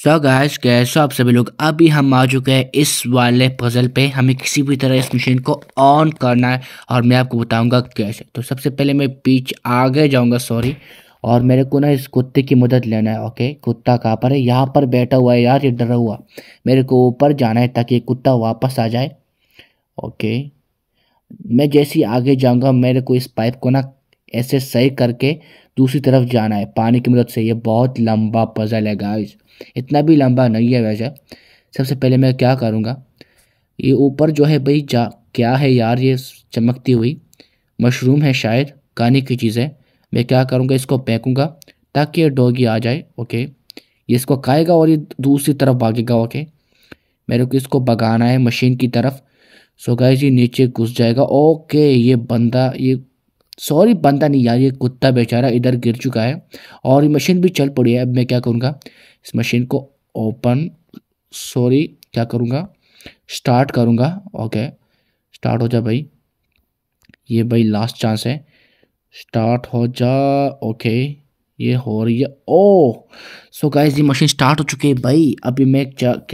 so guys कैसे आप सभी लोग अभी हम आ चुके हैं इस वाले पजल पे हमें किसी भी तरह इस मशीन को ऑन करना है और मैं आपको बताऊंगा कैसे तो सबसे पहले मैं पीछे आगे जाऊंगा सॉरी और मेरे को ना इस कुत्ते की मदद लेना है ओके कुत्ता कहाँ पर है यहाँ पर बैठा हुआ है यार ये डरा हुआ मेरे को ऊपर जाना है ताकि कुत्ता वापस आ जाए ओके मैं जैसे ही आगे जाऊँगा मेरे को इस पाइप को ना ऐसे सही करके दूसरी तरफ जाना है पानी की मदद से ये बहुत लंबा पजल है गाइस इतना भी लंबा नहीं है वैसे सबसे पहले मैं क्या करूँगा ये ऊपर जो है भाई जा क्या है यार ये चमकती हुई मशरूम है शायद खाने की चीज़ है मैं क्या करूँगा इसको फेंकूँगा ताकि ये डॉगी आ जाए ओके ये इसको खाएगा और ये दूसरी तरफ भागेगा ओके मेरे को इसको भगाना है मशीन की तरफ सो गाइस ये नीचे घुस जाएगा ओके ये बंदा ये सॉरी बनता नहीं यार ये कुत्ता बेचारा इधर गिर चुका है और ये मशीन भी चल पड़ी है अब मैं क्या करूँगा इस मशीन को ओपन सॉरी क्या करूँगा स्टार्ट करूँगा ओके स्टार्ट हो जा भाई ये भाई लास्ट चांस है स्टार्ट हो जा ओके ये हो रही है ओ सो गाइस ये मशीन स्टार्ट हो चुकी है भाई अभी मैं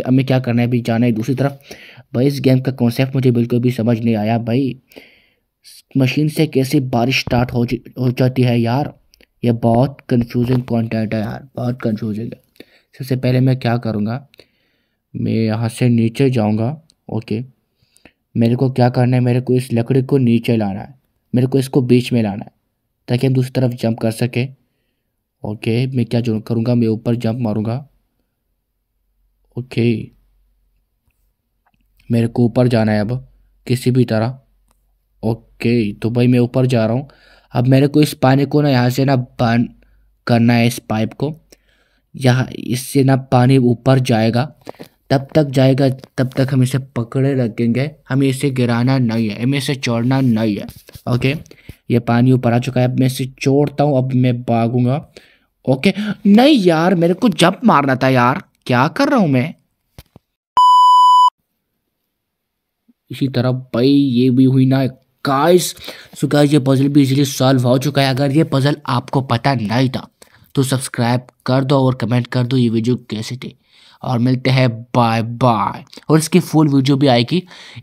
हमें क्या करना है अभी जाना है दूसरी तरफ भाई इस गेम का कॉन्सेप्ट मुझे बिल्कुल भी समझ नहीं आया भाई मशीन से कैसे बारिश स्टार्ट हो, हो जाती है यार ये बहुत कंफ्यूजिंग कंटेंट है यार बहुत कंफ्यूजिंग है सबसे पहले मैं क्या करूँगा मैं यहाँ से नीचे जाऊँगा ओके मेरे को क्या करना है मेरे को इस लकड़ी को नीचे लाना है मेरे को इसको बीच में लाना है ताकि हम दूसरी तरफ जंप कर सकें ओके मैं क्या जो करूँगा मैं ऊपर जंप मारूँगा ओके मेरे को ऊपर जाना है अब किसी भी तरह ओके तो भाई मैं ऊपर जा रहा हूँ अब मेरे को इस पानी को ना यहाँ से ना बंद करना है इस पाइप को यहाँ इससे ना पानी ऊपर जाएगा तब तक जाएगा तब तक हम इसे पकड़े रखेंगे हमें इसे गिराना नहीं है हमें इसे चोड़ना नहीं है ओके ये पानी ऊपर आ चुका है अब मैं इसे चोड़ता हूँ अब मैं भागूंगा ओके नहीं यार मेरे को जंप मारना था यार क्या कर रहा हूँ मैं इसी तरह भाई ये भी हुई ना गाइस सो गाइस ये पजल भी इजीली सॉल्व हो चुका है अगर ये पजल आपको पता नहीं था तो सब्सक्राइब कर दो और कमेंट कर दो ये वीडियो कैसे थी और मिलते हैं बाय बाय और इसकी फुल वीडियो भी आएगी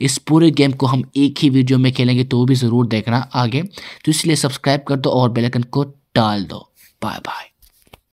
इस पूरे गेम को हम एक ही वीडियो में खेलेंगे तो वो भी ज़रूर देखना आगे तो इसलिए सब्सक्राइब कर दो और बेल आइकन को डाल दो बाय बाय